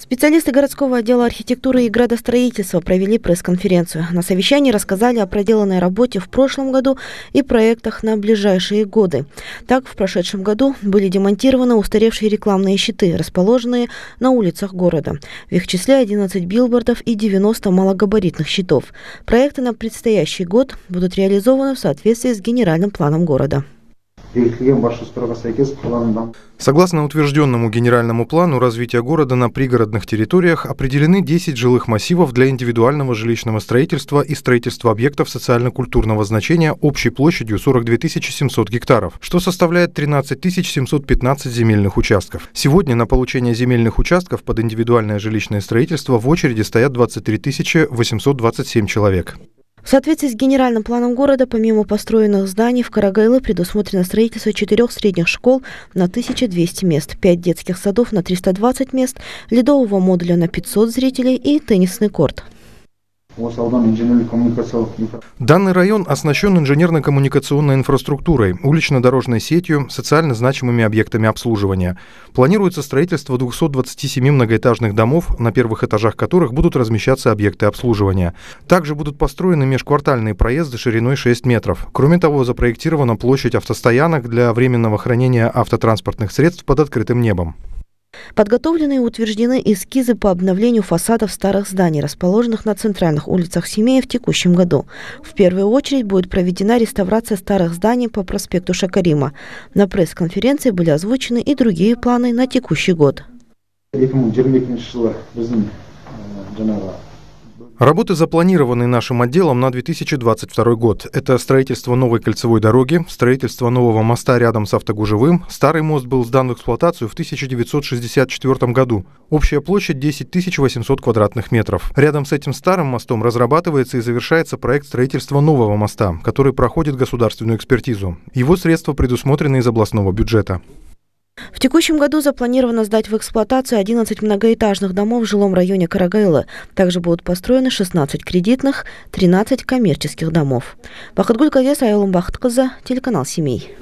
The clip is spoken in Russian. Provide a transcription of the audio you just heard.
Специалисты городского отдела архитектуры и градостроительства провели пресс-конференцию. На совещании рассказали о проделанной работе в прошлом году и проектах на ближайшие годы. Так, в прошедшем году были демонтированы устаревшие рекламные щиты, расположенные на улицах города. В их числе 11 билбордов и 90 малогабаритных щитов. Проекты на предстоящий год будут реализованы в соответствии с генеральным планом города. Согласно утвержденному генеральному плану развития города на пригородных территориях определены 10 жилых массивов для индивидуального жилищного строительства и строительства объектов социально-культурного значения общей площадью 42 700 гектаров, что составляет 13 715 земельных участков. Сегодня на получение земельных участков под индивидуальное жилищное строительство в очереди стоят 23 827 человек. В соответствии с генеральным планом города, помимо построенных зданий, в Карагайлы предусмотрено строительство четырех средних школ на 1200 мест, пять детских садов на 320 мест, ледового модуля на 500 зрителей и теннисный корт. Данный район оснащен инженерно-коммуникационной инфраструктурой, улично-дорожной сетью, социально значимыми объектами обслуживания. Планируется строительство 227 многоэтажных домов, на первых этажах которых будут размещаться объекты обслуживания. Также будут построены межквартальные проезды шириной 6 метров. Кроме того, запроектирована площадь автостоянок для временного хранения автотранспортных средств под открытым небом. Подготовлены и утверждены эскизы по обновлению фасадов старых зданий, расположенных на центральных улицах Семея в текущем году. В первую очередь будет проведена реставрация старых зданий по проспекту Шакарима. На пресс-конференции были озвучены и другие планы на текущий год. Работы запланированы нашим отделом на 2022 год. Это строительство новой кольцевой дороги, строительство нового моста рядом с автогужевым. Старый мост был сдан в эксплуатацию в 1964 году. Общая площадь 10 800 квадратных метров. Рядом с этим старым мостом разрабатывается и завершается проект строительства нового моста, который проходит государственную экспертизу. Его средства предусмотрены из областного бюджета. В текущем году запланировано сдать в эксплуатацию 11 многоэтажных домов в жилом районе Карагайла. Также будут построены 16 кредитных, 13 коммерческих домов. Бахатгуль Кавес, Айлам Бахтказа, телеканал «Семей».